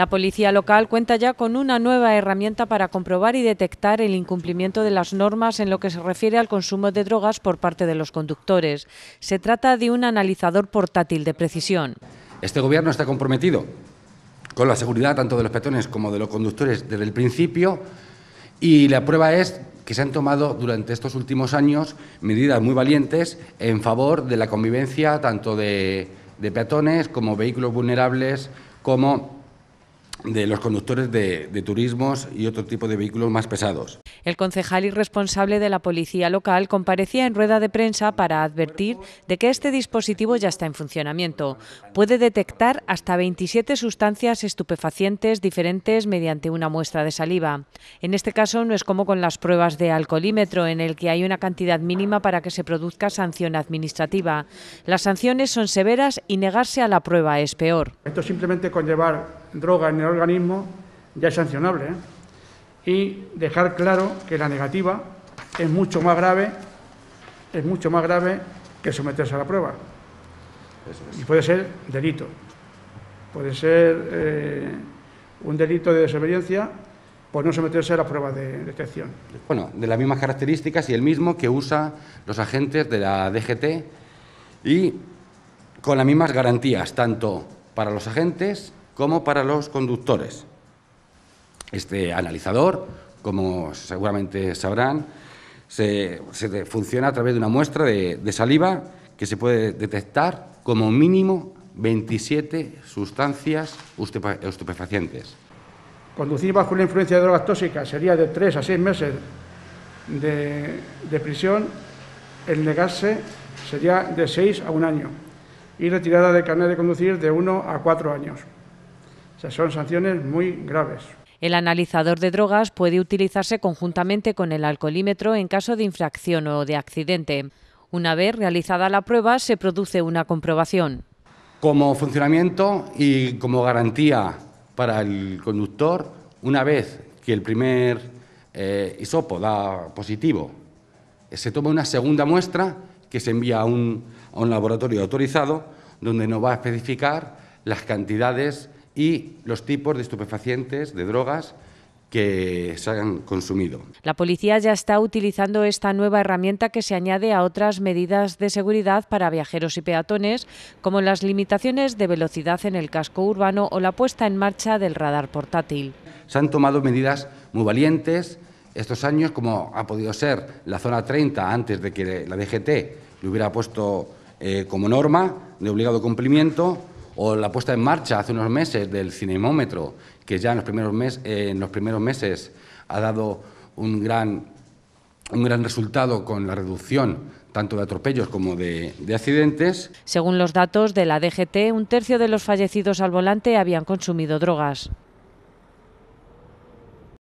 La policía local cuenta ya con una nueva herramienta para comprobar y detectar el incumplimiento de las normas en lo que se refiere al consumo de drogas por parte de los conductores. Se trata de un analizador portátil de precisión. Este Gobierno está comprometido con la seguridad tanto de los peatones como de los conductores desde el principio y la prueba es que se han tomado durante estos últimos años medidas muy valientes en favor de la convivencia tanto de, peatones como vehículos vulnerables como de los conductores de, turismos y otro tipo de vehículos más pesados. El concejal y responsable de la policía local comparecía en rueda de prensa para advertir de que este dispositivo ya está en funcionamiento. Puede detectar hasta 27 sustancias estupefacientes diferentes mediante una muestra de saliva. En este caso no es como con las pruebas de alcoholímetro, en el que hay una cantidad mínima para que se produzca sanción administrativa. Las sanciones son severas y negarse a la prueba es peor. Esto simplemente conllevar droga en el organismo ya es sancionable. ¿eh? Y dejar claro que la negativa es mucho más grave, es mucho más grave que someterse a la prueba. Y puede ser delito. Puede ser eh, un delito de desobediencia por no someterse a la prueba de detección. Bueno, de las mismas características y el mismo que usa los agentes de la DGT y con las mismas garantías, tanto para los agentes como para los conductores. Este analizador, como seguramente sabrán, se, funciona a través de una muestra de, saliva que se puede detectar como mínimo 27 sustancias estupefacientes. Conducir bajo la influencia de drogas tóxicas sería de 3 a 6 meses de, prisión, el negarse sería de 6 a 1 año y retirada de carnet de conducir de 1 a 4 años son sanciones muy graves. El analizador de drogas puede utilizarse conjuntamente con el alcoholímetro en caso de infracción o de accidente. Una vez realizada la prueba, se produce una comprobación. Como funcionamiento y como garantía para el conductor, una vez que el primer eh, isopo da positivo, se toma una segunda muestra que se envía a un, a un laboratorio autorizado donde nos va a especificar las cantidades y los tipos de estupefacientes, de drogas que se han consumido. La policía ya está utilizando esta nueva herramienta que se añade a otras medidas de seguridad para viajeros y peatones, como las limitaciones de velocidad en el casco urbano o la puesta en marcha del radar portátil. Se han tomado medidas muy valientes estos años, como ha podido ser la zona 30 antes de que la DGT lo hubiera puesto eh, como norma de obligado cumplimiento, o la puesta en marcha hace unos meses del cinemómetro, que ya en los primeros, eh, meses ha dado un gran, resultado con la reducción tanto de atropellos como de, accidentes. Según los datos de la DGT, un tercio de los fallecidos al volante habían consumido drogas.